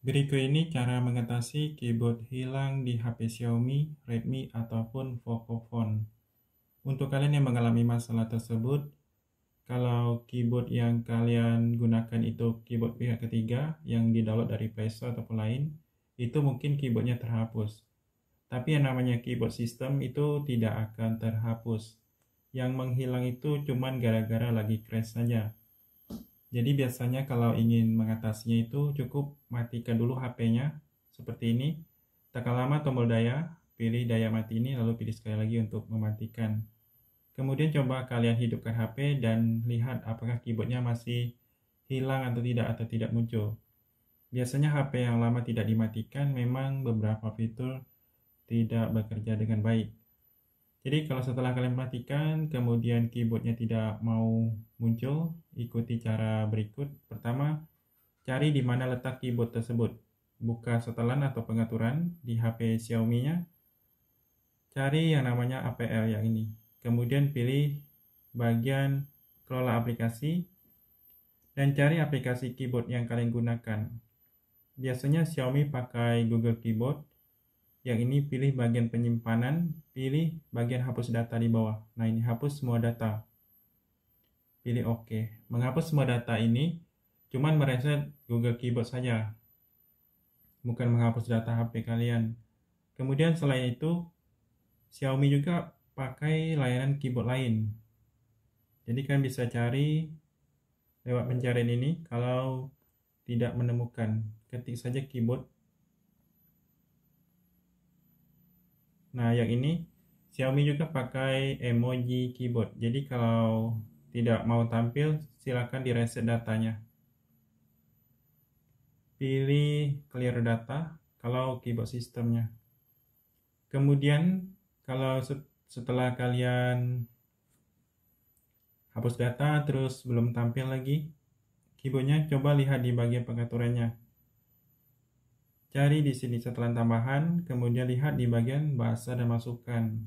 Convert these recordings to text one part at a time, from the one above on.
Berikut ini cara mengatasi keyboard hilang di HP Xiaomi, Redmi, ataupun Pocophone. Untuk kalian yang mengalami masalah tersebut, kalau keyboard yang kalian gunakan itu keyboard pihak ketiga yang didownload dari Play Store ataupun lain, itu mungkin keyboardnya terhapus. Tapi yang namanya keyboard system itu tidak akan terhapus. Yang menghilang itu cuman gara-gara lagi crash saja. Jadi biasanya kalau ingin mengatasinya itu cukup matikan dulu HP-nya seperti ini. Tekan lama tombol daya, pilih daya mati ini lalu pilih sekali lagi untuk mematikan. Kemudian coba kalian hidupkan HP dan lihat apakah keyboardnya masih hilang atau tidak atau tidak muncul. Biasanya HP yang lama tidak dimatikan memang beberapa fitur tidak bekerja dengan baik. Jadi kalau setelah kalian perhatikan, kemudian keyboardnya tidak mau muncul, ikuti cara berikut. Pertama, cari di mana letak keyboard tersebut. Buka setelan atau pengaturan di HP Xiaomi-nya. Cari yang namanya APL yang ini. Kemudian pilih bagian kelola aplikasi dan cari aplikasi keyboard yang kalian gunakan. Biasanya Xiaomi pakai Google Keyboard yang ini pilih bagian penyimpanan, pilih bagian hapus data di bawah. Nah, ini hapus semua data. Pilih OK. Menghapus semua data ini cuman mereset Google Keyboard saja. Bukan menghapus data HP kalian. Kemudian selain itu, Xiaomi juga pakai layanan keyboard lain. Jadi kalian bisa cari lewat pencarian ini kalau tidak menemukan ketik saja keyboard Nah, yang ini Xiaomi juga pakai emoji keyboard. Jadi kalau tidak mau tampil, silakan di reset datanya. Pilih clear data kalau keyboard sistemnya. Kemudian kalau setelah kalian hapus data terus belum tampil lagi, keyboardnya coba lihat di bagian pengaturannya. Cari di sini setelan tambahan, kemudian lihat di bagian bahasa dan masukan.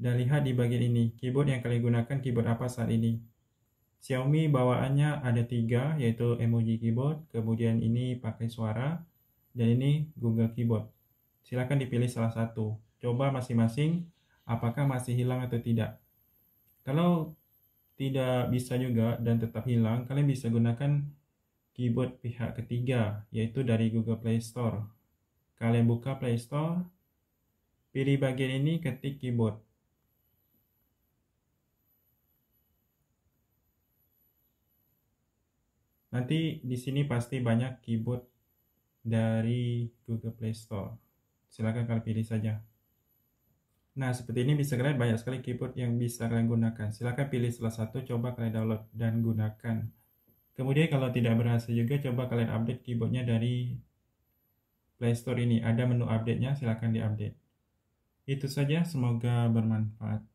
Dan lihat di bagian ini, keyboard yang kalian gunakan keyboard apa saat ini. Xiaomi bawaannya ada tiga, yaitu emoji keyboard, kemudian ini pakai suara, dan ini Google Keyboard. Silahkan dipilih salah satu. Coba masing-masing apakah masih hilang atau tidak. Kalau tidak bisa juga dan tetap hilang, kalian bisa gunakan keyboard pihak ketiga, yaitu dari Google Play Store. Kalian buka Play Store, pilih bagian ini ketik keyboard. Nanti di sini pasti banyak keyboard dari Google Play Store. Silahkan kalian pilih saja. Nah, seperti ini bisa kalian banyak sekali keyboard yang bisa kalian gunakan. Silahkan pilih salah satu, coba kalian download dan gunakan. Kemudian kalau tidak berhasil juga coba kalian update keyboardnya dari Play Store ini. Ada menu update-nya silahkan diupdate Itu saja, semoga bermanfaat.